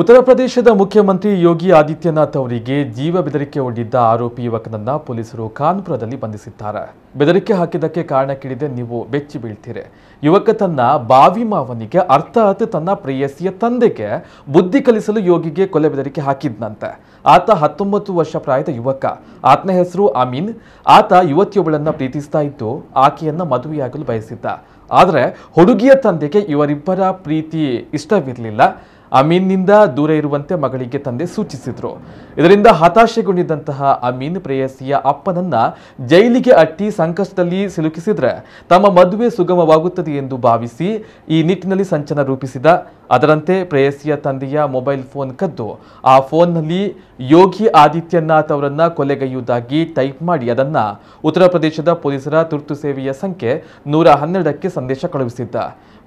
ಉತ್ತರ ಪ್ರದೇಶದ ಮುಖ್ಯಮಂತ್ರಿ ಯೋಗಿ ಆದಿತ್ಯನಾಥ್ ಅವರಿಗೆ ಜೀವ ಬೆದರಿಕೆ ಒಡ್ಡಿದ್ದ ಆರೋಪಿ ಯುವಕನನ್ನ ಪೊಲೀಸರು ಕಾನ್ಪುರದಲ್ಲಿ ಬಂಧಿಸಿದ್ದಾರೆ ಬೆದರಿಕೆ ಹಾಕಿದ್ದಕ್ಕೆ ಕಾರಣ ಕೇಳಿದೆ ನೀವು ಬೆಚ್ಚಿ ಬೀಳ್ತೀರಿ ಯುವಕ ತನ್ನ ಬಾವಿ ಮಾವನಿಗೆ ಅರ್ಥಾತ್ ತನ್ನ ಪ್ರೇಯಸಿಯ ತಂದೆಗೆ ಬುದ್ಧಿ ಕಲಿಸಲು ಯೋಗಿಗೆ ಕೊಲೆ ಬೆದರಿಕೆ ಹಾಕಿದ್ನಂತೆ ಆತ ಹತ್ತೊಂಬತ್ತು ವರ್ಷ ಪ್ರಾಯದ ಯುವಕ ಆತನ ಹೆಸರು ಅಮೀನ್ ಆತ ಯುವತಿಯೊಬ್ಬಳನ್ನ ಪ್ರೀತಿಸ್ತಾ ಇದ್ದು ಆಕೆಯನ್ನ ಮದುವೆಯಾಗಲು ಬಯಸಿದ್ದ ಆದರೆ ಹುಡುಗಿಯ ತಂದೆಗೆ ಇವರಿಬ್ಬರ ಪ್ರೀತಿ ಇಷ್ಟವಿರಲಿಲ್ಲ ಅಮೀನ್ನಿಂದ ದೂರ ಇರುವಂತೆ ಮಗಳಿಗೆ ತಂದೆ ಸೂಚಿಸಿದ್ರು ಇದರಿಂದ ಹತಾಶೆಗೊಂಡಿದ್ದಂತಹ ಅಮೀನ್ ಪ್ರೇಯಸಿಯ ಅಪ್ಪನನ್ನ ಜೈಲಿಗೆ ಅಟ್ಟಿ ಸಂಕಷ್ಟದಲ್ಲಿ ಸಿಲುಕಿಸಿದ್ರೆ ತಮ್ಮ ಮದುವೆ ಸುಗಮವಾಗುತ್ತದೆ ಎಂದು ಭಾವಿಸಿ ಈ ನಿಟ್ಟಿನಲ್ಲಿ ಸಂಚನ ರೂಪಿಸಿದ ಅದರಂತೆ ಪ್ರೇಯಸಿಯ ತಂದೆಯ ಮೊಬೈಲ್ ಫೋನ್ ಕದ್ದು ಆ ಫೋನ್ನಲ್ಲಿ ಯೋಗಿ ಆದಿತ್ಯನಾಥ್ ಅವರನ್ನು ಕೊಲೆಗೈಯುವುದಾಗಿ ಟೈಪ್ ಮಾಡಿ ಅದನ್ನು ಉತ್ತರ ಪ್ರದೇಶದ ಪೊಲೀಸರ ತುರ್ತು ಸೇವೆಯ ಸಂಖ್ಯೆ ನೂರ ಹನ್ನೆರಡಕ್ಕೆ ಸಂದೇಶ ಕಳುಹಿಸಿದ್ದ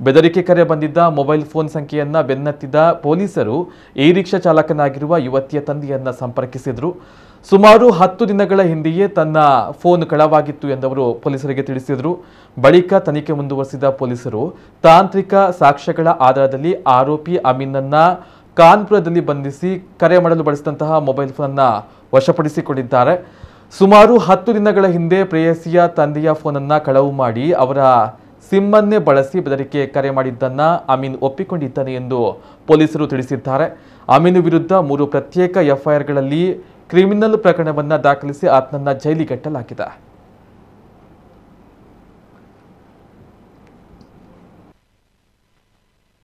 ಬೆದರಿಕೆ ಕರೆ ಬಂದಿದ್ದ ಮೊಬೈಲ್ ಫೋನ್ ಸಂಖ್ಯೆಯನ್ನು ಬೆನ್ನತ್ತಿದ ಪೊಲೀಸರು ಈ ರಿಕ್ಷಾ ಚಾಲಕನಾಗಿರುವ ಯುವತಿಯ ತಂದೆಯನ್ನ ಸಂಪರ್ಕಿಸಿದರು ಸುಮಾರು ಹತ್ತು ದಿನಗಳ ಹಿಂದೆಯೇ ತನ್ನ ಫೋನ್ ಕಳವಾಗಿತ್ತು ಎಂದವರು ಪೊಲೀಸರಿಗೆ ತಿಳಿಸಿದರು ಬಳಿಕ ತನಿಖೆ ಮುಂದುವರೆಸಿದ ಪೊಲೀಸರು ತಾಂತ್ರಿಕ ಸಾಕ್ಷ್ಯಗಳ ಆಧಾರದಲ್ಲಿ ಆರೋಪಿ ಅಮೀನನ್ನ ಕಾನ್ಪುರದಲ್ಲಿ ಬಂಧಿಸಿ ಕರೆ ಮಾಡಲು ಬಳಸಿದಂತಹ ಮೊಬೈಲ್ ಫೋನನ್ನು ವಶಪಡಿಸಿಕೊಂಡಿದ್ದಾರೆ ಸುಮಾರು ಹತ್ತು ದಿನಗಳ ಹಿಂದೆ ಪ್ರೇಯಸಿಯ ತಂದೆಯ ಫೋನನ್ನು ಕಳವು ಮಾಡಿ ಅವರ ಸಿಮ್ಮನ್ನೇ ಬಳಸಿ ಬೆದರಿಕೆ ಕರೆ ಮಾಡಿದ್ದನ್ನ ಅಮೀನ್ ಒಪ್ಪಿಕೊಂಡಿದ್ದಾನೆ ಎಂದು ಪೊಲೀಸರು ತಿಳಿಸಿದ್ದಾರೆ ಅಮೀನು ವಿರುದ್ಧ ಮೂರು ಪ್ರತ್ಯೇಕ ಎಫ್ಐಆರ್ಗಳಲ್ಲಿ ಕ್ರಿಮಿನಲ್ ಪ್ರಕರಣವನ್ನು ದಾಖಲಿಸಿ ಆತನನ್ನ ಜೈಲಿಗಟ್ಟಲಾಗಿದೆ